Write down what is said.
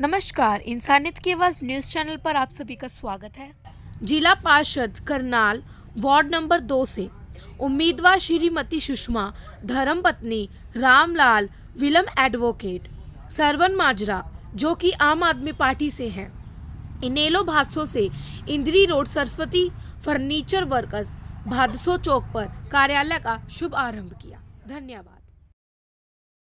नमस्कार इंसानियत की आवाज़ न्यूज़ चैनल पर आप सभी का स्वागत है जिला पार्षद करनाल वार्ड नंबर दो से उम्मीदवार श्रीमती सुषमा धर्म पत्नी रामलाल विलम एडवोकेट सरवन माजरा जो कि आम आदमी पार्टी से हैं इनेलो भादसों से Indri road Saraswati furniture workers Bhadson chowk पर कार्यालय का शुभ आरम्भ किया धन्यवाद